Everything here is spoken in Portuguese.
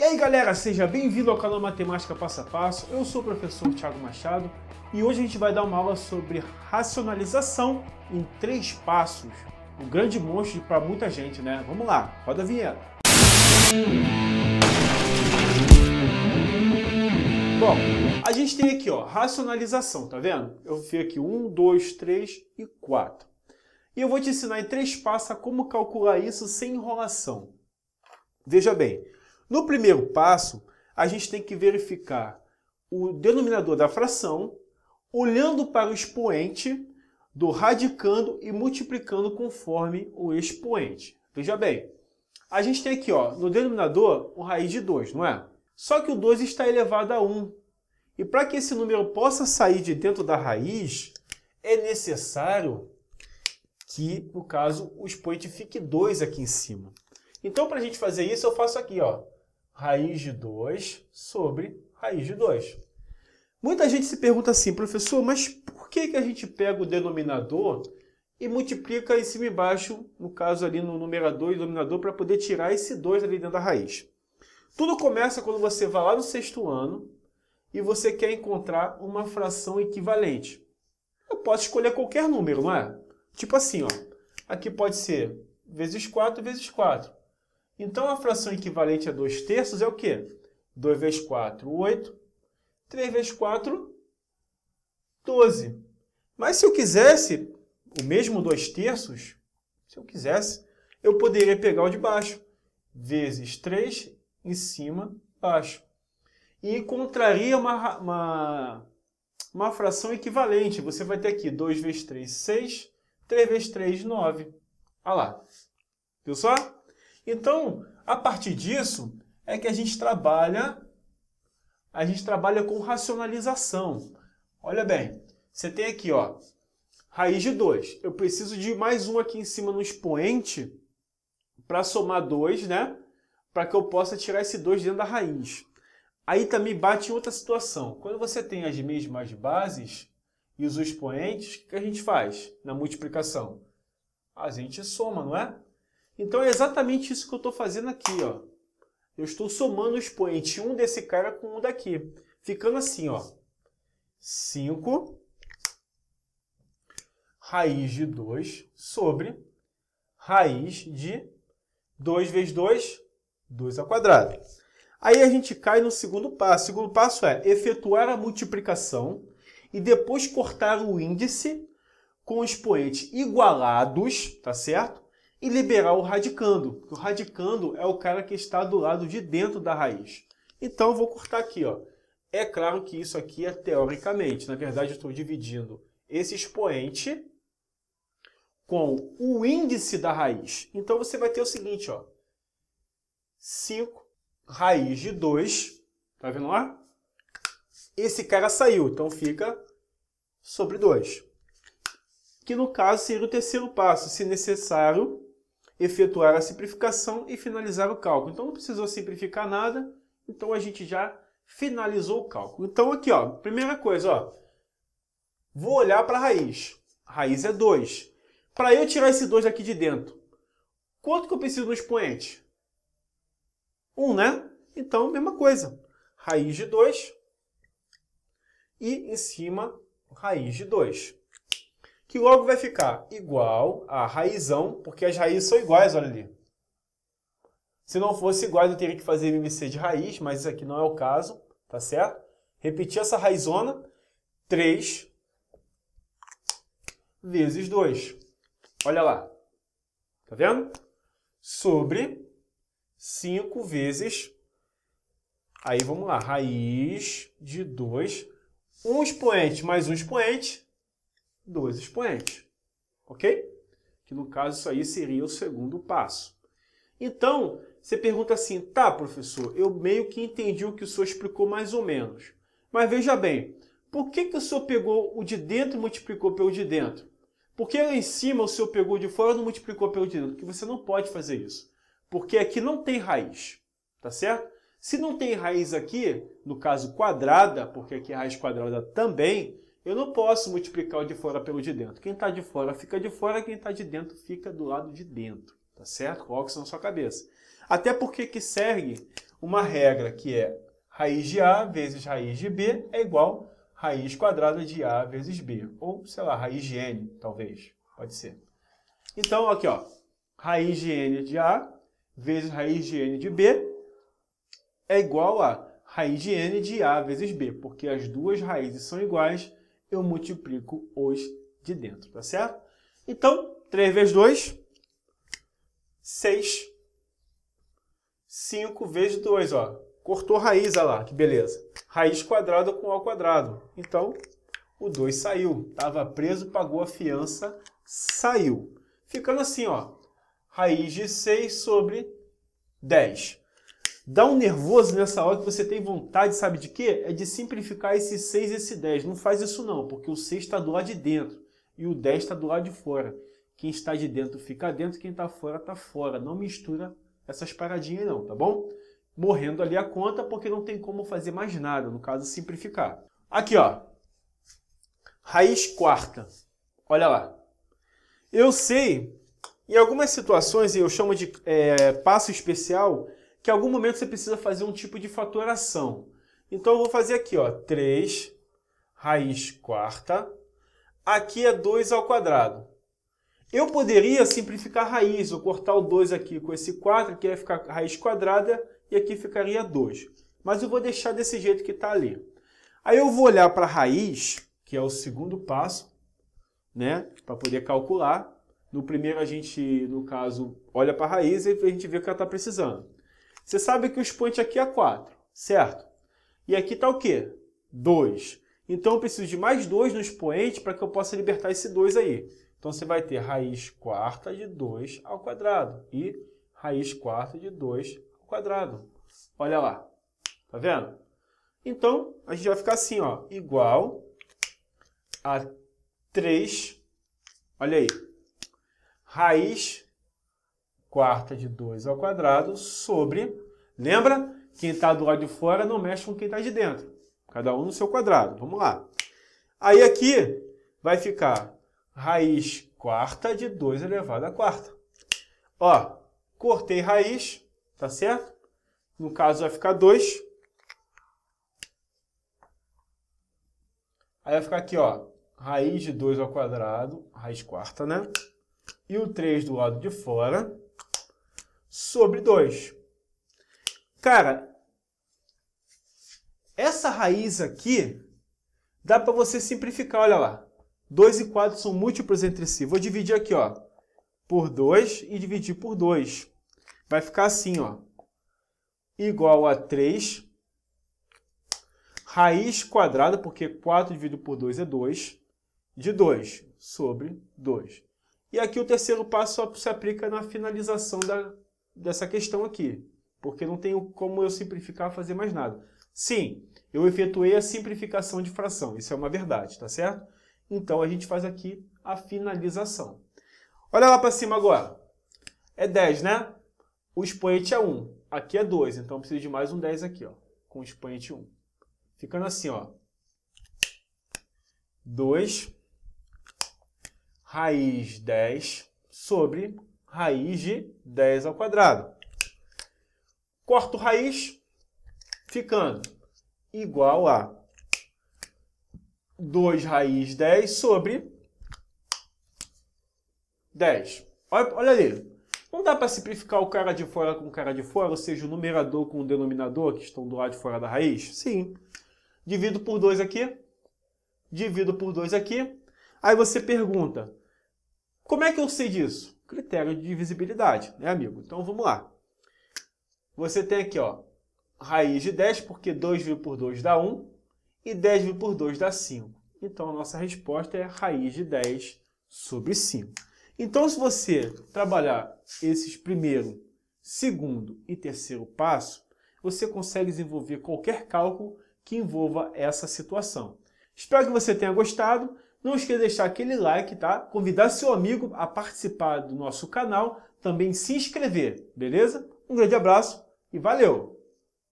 E aí galera, seja bem-vindo ao canal Matemática Passo a Passo. Eu sou o professor Tiago Machado e hoje a gente vai dar uma aula sobre racionalização em três passos. Um grande monstro para muita gente, né? Vamos lá, roda a vinheta. Bom, a gente tem aqui, ó, racionalização, tá vendo? Eu fiz aqui um, dois, três e quatro. E eu vou te ensinar em três passos como calcular isso sem enrolação. Veja bem, no primeiro passo, a gente tem que verificar o denominador da fração olhando para o expoente do radicando e multiplicando conforme o expoente. Veja bem, a gente tem aqui ó, no denominador o raiz de 2, não é? Só que o 2 está elevado a 1. E para que esse número possa sair de dentro da raiz, é necessário que, no caso, o expoente fique 2 aqui em cima. Então, para a gente fazer isso, eu faço aqui, ó, raiz de 2 sobre raiz de 2. Muita gente se pergunta assim, professor, mas por que, que a gente pega o denominador e multiplica em cima e embaixo, no caso ali no numerador e denominador, para poder tirar esse 2 ali dentro da raiz? Tudo começa quando você vai lá no sexto ano e você quer encontrar uma fração equivalente. Eu posso escolher qualquer número, não é? Tipo assim, ó. Aqui pode ser vezes 4 vezes 4. Então, a fração equivalente a 2 terços é o quê? 2 vezes 4, 8. 3 vezes 4, 12. Mas se eu quisesse o mesmo 2 terços, se eu quisesse, eu poderia pegar o de baixo, vezes 3, em cima, baixo. E encontraria uma, uma, uma fração equivalente. Você vai ter aqui 2 vezes 3, 6. 3 vezes 3, 9. Olha lá. Viu só? Então, a partir disso, é que a gente trabalha, a gente trabalha com racionalização. Olha bem, você tem aqui, ó, raiz de 2. Eu preciso de mais um aqui em cima no expoente para somar 2, né? Para que eu possa tirar esse 2 dentro da raiz. Aí também bate em outra situação. Quando você tem as mesmas bases e os expoentes, o que a gente faz na multiplicação? A gente soma, não é? Então é exatamente isso que eu estou fazendo aqui, ó. Eu estou somando o expoente 1 um desse cara com um daqui. Ficando assim, ó. 5 raiz de 2 sobre raiz de 2 vezes 2, 2 ao quadrado. Aí a gente cai no segundo passo. O segundo passo é efetuar a multiplicação e depois cortar o índice com expoentes igualados, tá certo? e liberar o radicando, porque o radicando é o cara que está do lado de dentro da raiz. Então, eu vou cortar aqui. Ó. É claro que isso aqui é teoricamente. Na verdade, eu estou dividindo esse expoente com o índice da raiz. Então, você vai ter o seguinte, ó, 5 raiz de 2, tá vendo lá? Esse cara saiu, então fica sobre 2. Que no caso seria o terceiro passo, se necessário, efetuar a simplificação e finalizar o cálculo. Então não precisou simplificar nada, então a gente já finalizou o cálculo. Então aqui, ó, primeira coisa, ó, vou olhar para a raiz. raiz é 2. Para eu tirar esse 2 daqui de dentro, quanto que eu preciso no expoente? 1, um, né? Então, mesma coisa. Raiz de 2 e em cima, raiz de 2 que logo vai ficar igual a raizão, porque as raízes são iguais, olha ali. Se não fosse iguais, eu teria que fazer MMC de raiz, mas isso aqui não é o caso, tá certo? Repetir essa raizona, 3 vezes 2. Olha lá. Tá vendo? Sobre 5 vezes. Aí vamos lá, raiz de 2. Um expoente mais um expoente, dois expoentes, ok? Que no caso isso aí seria o segundo passo. Então, você pergunta assim, tá professor, eu meio que entendi o que o senhor explicou mais ou menos. Mas veja bem, por que, que o senhor pegou o de dentro e multiplicou pelo de dentro? Por que lá em cima o senhor pegou de fora e não multiplicou pelo de dentro? Porque você não pode fazer isso. Porque aqui não tem raiz, tá certo? Se não tem raiz aqui, no caso quadrada, porque aqui é raiz quadrada também, eu não posso multiplicar o de fora pelo de dentro. Quem está de fora fica de fora, quem está de dentro fica do lado de dentro. Tá certo? Coloque isso na sua cabeça. Até porque que segue uma regra que é raiz de A vezes raiz de B é igual raiz quadrada de A vezes B. Ou, sei lá, raiz de N, talvez. Pode ser. Então, aqui, ó. Raiz de N de A vezes raiz de N de B é igual a raiz de N de A vezes B, porque as duas raízes são iguais eu multiplico os de dentro, tá certo? Então, 3 vezes 2, 6. 5 vezes 2, ó. Cortou raiz, olha lá, que beleza. Raiz quadrada com A ao quadrado. Então, o 2 saiu. Estava preso, pagou a fiança, saiu. Ficando assim, ó. Raiz de 6 sobre 10. Dá um nervoso nessa hora que você tem vontade, sabe de quê? É de simplificar esse 6 e esse 10. Não faz isso não, porque o 6 está do lado de dentro e o 10 está do lado de fora. Quem está de dentro fica dentro, quem está fora está fora. Não mistura essas paradinhas não, tá bom? Morrendo ali a conta porque não tem como fazer mais nada, no caso simplificar. Aqui ó, raiz quarta. Olha lá. Eu sei, em algumas situações, eu chamo de é, passo especial, que em algum momento você precisa fazer um tipo de fatoração. Então eu vou fazer aqui, ó, 3 raiz quarta, aqui é 2 ao quadrado. Eu poderia simplificar a raiz, ou cortar o 2 aqui com esse 4, que ia ficar raiz quadrada, e aqui ficaria 2. Mas eu vou deixar desse jeito que está ali. Aí eu vou olhar para a raiz, que é o segundo passo, né, para poder calcular. No primeiro a gente, no caso, olha para a raiz e a gente vê o que ela está precisando. Você sabe que o expoente aqui é 4, certo? E aqui está o quê? 2. Então eu preciso de mais 2 no expoente para que eu possa libertar esse 2 aí. Então você vai ter raiz quarta de 2 ao quadrado e raiz quarta de 2 ao quadrado. Olha lá, Está vendo? Então a gente vai ficar assim, ó, igual a 3, olha aí, raiz quarta de 2 ao quadrado sobre, lembra? Quem está do lado de fora não mexe com quem está de dentro. Cada um no seu quadrado. Vamos lá. Aí aqui vai ficar raiz quarta de 2 elevado à quarta. Ó, cortei raiz, tá certo? No caso vai ficar 2. Aí vai ficar aqui, ó, raiz de 2 ao quadrado, raiz quarta, né? E o 3 do lado de fora sobre 2. Cara, essa raiz aqui dá para você simplificar, olha lá. 2 e 4 são múltiplos entre si. Vou dividir aqui, ó, por 2 e dividir por 2. Vai ficar assim, ó, igual a 3 raiz quadrada, porque 4 dividido por 2 é 2, de 2 sobre 2. E aqui o terceiro passo só se aplica na finalização da dessa questão aqui, porque não tenho como eu simplificar fazer mais nada. Sim, eu efetuei a simplificação de fração, isso é uma verdade, tá certo? Então a gente faz aqui a finalização. Olha lá para cima agora. É 10, né? O expoente é 1, aqui é 2, então eu preciso de mais um 10 aqui, ó, com o expoente 1. Ficando assim, ó. 2 raiz 10 sobre raiz de 10 ao quadrado. Corto raiz, ficando igual a 2 raiz 10 sobre 10. Olha, olha ali. Não dá para simplificar o cara de fora com o cara de fora, ou seja, o numerador com o denominador, que estão do lado de fora da raiz? Sim. Divido por 2 aqui, divido por 2 aqui. Aí você pergunta, como é que eu sei disso? critério de divisibilidade, né, amigo? Então vamos lá. Você tem aqui, ó, raiz de 10, porque 2 dividido por 2 dá 1, e 10 dividido por 2 dá 5. Então a nossa resposta é raiz de 10 sobre 5. Então se você trabalhar esses primeiro, segundo e terceiro passo, você consegue desenvolver qualquer cálculo que envolva essa situação. Espero que você tenha gostado. Não esqueça de deixar aquele like, tá? Convidar seu amigo a participar do nosso canal, também se inscrever, beleza? Um grande abraço e valeu!